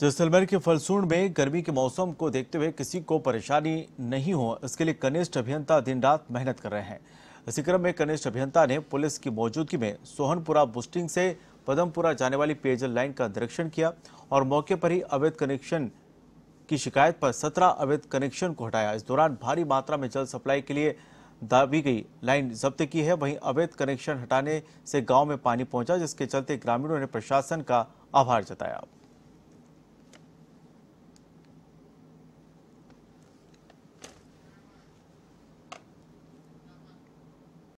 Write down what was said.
जैसलमेर के फलसूण में गर्मी के मौसम को देखते हुए किसी को परेशानी नहीं हो इसके लिए कनिष्ठ अभियंता दिन रात मेहनत कर रहे हैं इसी क्रम में कनिष्ठ अभियंता ने पुलिस की मौजूदगी में सोहनपुरा बुस्टिंग से पदमपुरा जाने वाली पेयजल लाइन का निरीक्षण किया और मौके पर ही अवैध कनेक्शन की शिकायत पर सत्रह अवैध कनेक्शन को हटाया इस दौरान भारी मात्रा में जल सप्लाई के लिए दाबी गई लाइन जब्त की है वहीं अवैध कनेक्शन हटाने से गांव में पानी पहुंचा जिसके चलते ग्रामीणों ने प्रशासन का आभार जताया